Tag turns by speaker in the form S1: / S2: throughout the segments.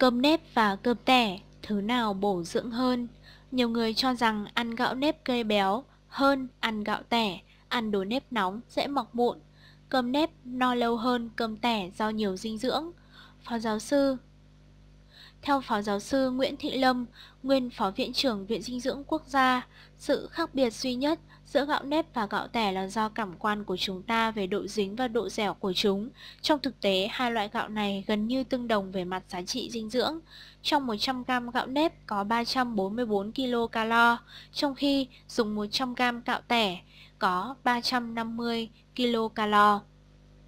S1: Cơm nếp và cơm tẻ, thứ nào bổ dưỡng hơn? Nhiều người cho rằng ăn gạo nếp gây béo hơn ăn gạo tẻ, ăn đồ nếp nóng sẽ mọc mụn. Cơm nếp no lâu hơn cơm tẻ do nhiều dinh dưỡng. Phó giáo sư theo Phó Giáo sư Nguyễn Thị Lâm, nguyên Phó Viện trưởng Viện Dinh dưỡng Quốc gia, sự khác biệt duy nhất giữa gạo nếp và gạo tẻ là do cảm quan của chúng ta về độ dính và độ dẻo của chúng. Trong thực tế, hai loại gạo này gần như tương đồng về mặt giá trị dinh dưỡng. Trong 100g gạo nếp có 344 kcal, trong khi dùng 100g gạo tẻ có 350 kcal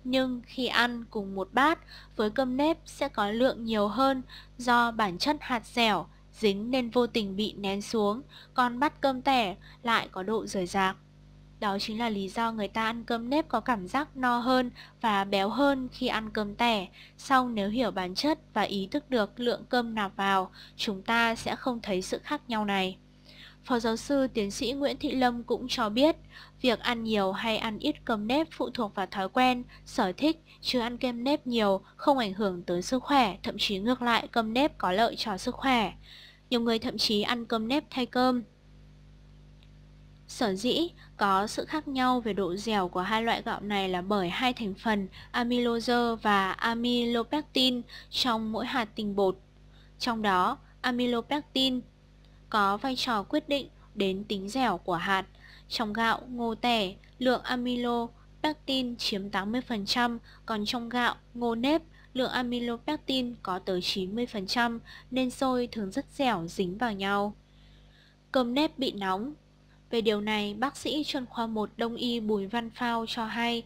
S1: nhưng khi ăn cùng một bát với cơm nếp sẽ có lượng nhiều hơn do bản chất hạt dẻo dính nên vô tình bị nén xuống, còn bát cơm tẻ lại có độ rời rạc. Đó chính là lý do người ta ăn cơm nếp có cảm giác no hơn và béo hơn khi ăn cơm tẻ. sau nếu hiểu bản chất và ý thức được lượng cơm nạp vào, chúng ta sẽ không thấy sự khác nhau này. Phó giáo sư tiến sĩ Nguyễn Thị Lâm cũng cho biết, việc ăn nhiều hay ăn ít cơm nếp phụ thuộc vào thói quen, sở thích, chứ ăn kem nếp nhiều không ảnh hưởng tới sức khỏe, thậm chí ngược lại cơm nếp có lợi cho sức khỏe. Nhiều người thậm chí ăn cơm nếp thay cơm. Sở dĩ có sự khác nhau về độ dẻo của hai loại gạo này là bởi hai thành phần amylose và amylopectin trong mỗi hạt tinh bột. Trong đó, amylopectin có vai trò quyết định đến tính dẻo của hạt. Trong gạo, ngô tẻ, lượng amylopectin chiếm 80%, còn trong gạo, ngô nếp, lượng amylopectin có tới 90% nên xôi thường rất dẻo dính vào nhau. Cơm nếp bị nóng Về điều này, bác sĩ chuyên khoa 1 Đông y Bùi Văn Phao cho hay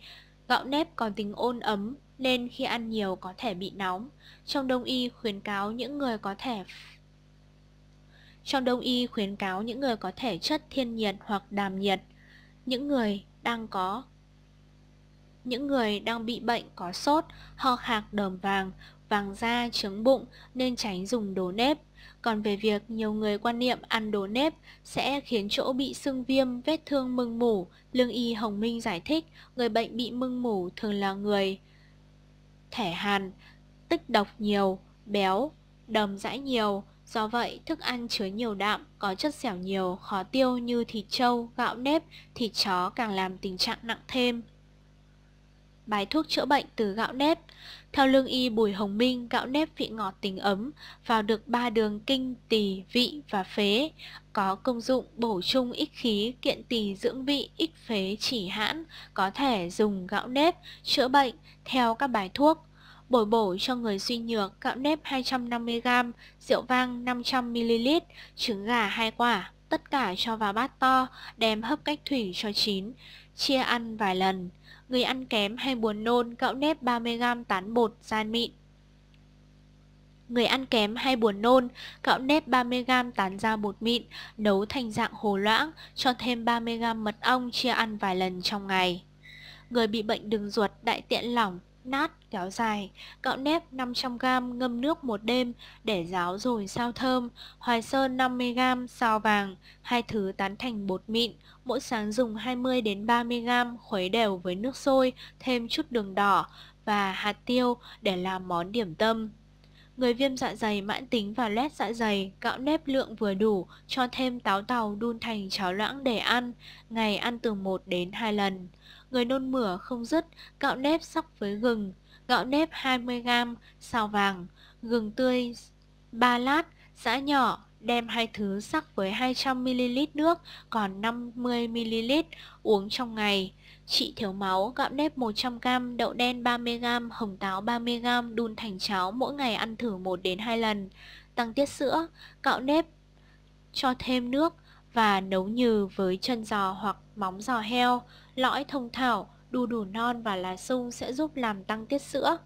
S1: gạo nếp có tính ôn ấm nên khi ăn nhiều có thể bị nóng. Trong Đông y khuyến cáo những người có thể trong đông y khuyến cáo những người có thể chất thiên nhiệt hoặc đàm nhiệt, những người đang có những người đang bị bệnh có sốt, ho khạc đờm vàng, vàng da, trứng bụng nên tránh dùng đồ nếp. Còn về việc nhiều người quan niệm ăn đồ nếp sẽ khiến chỗ bị sưng viêm, vết thương mưng mủ, lương y Hồng Minh giải thích người bệnh bị mưng mủ thường là người thẻ hàn, tích độc nhiều, béo, đầm dãi nhiều, Do vậy, thức ăn chứa nhiều đạm, có chất xẻo nhiều, khó tiêu như thịt trâu, gạo nếp, thịt chó càng làm tình trạng nặng thêm. Bài thuốc chữa bệnh từ gạo nếp Theo lương y Bùi Hồng Minh, gạo nếp vị ngọt tính ấm, vào được ba đường kinh, tỳ, vị và phế. Có công dụng bổ sung ích khí, kiện tỳ dưỡng vị, ích phế, chỉ hãn, có thể dùng gạo nếp, chữa bệnh theo các bài thuốc bồi bổ cho người suy nhược gạo nếp 250g, rượu vang 500ml, trứng gà 2 quả, tất cả cho vào bát to, đem hấp cách thủy cho chín, chia ăn vài lần. Người ăn kém hay buồn nôn, gạo nếp 30g tán bột gian mịn. Người ăn kém hay buồn nôn, gạo nếp 30g tán ra bột mịn, nấu thành dạng hồ loãng, cho thêm 30g mật ong chia ăn vài lần trong ngày. Người bị bệnh đường ruột đại tiện lỏng, nát, kéo dài, gạo nếp 500g ngâm nước một đêm để ráo rồi sao thơm, hoài sơn 50g sao vàng, hai thứ tán thành bột mịn, mỗi sáng dùng 20 đến 30g khuấy đều với nước sôi, thêm chút đường đỏ và hạt tiêu để làm món điểm tâm. Người viêm dạ dày mãn tính và lét dạ dày, gạo nếp lượng vừa đủ, cho thêm táo tàu đun thành cháo loãng để ăn, ngày ăn từ 1 đến 2 lần người nôn mửa không dứt, gạo nếp sóc với gừng, gạo nếp 20g, xào vàng, gừng tươi 3 lát, giã nhỏ, đem hai thứ sắc với 200ml nước, còn 50ml uống trong ngày. Trị thiếu máu, gạo nếp 100g, đậu đen 30g, hồng táo 30g đun thành cháo mỗi ngày ăn thử 1 đến 2 lần. Tăng tiết sữa, gạo nếp cho thêm nước và nấu nhừ với chân giò hoặc móng giò heo, lõi thông thảo, đu đủ non và lá sung sẽ giúp làm tăng tiết sữa.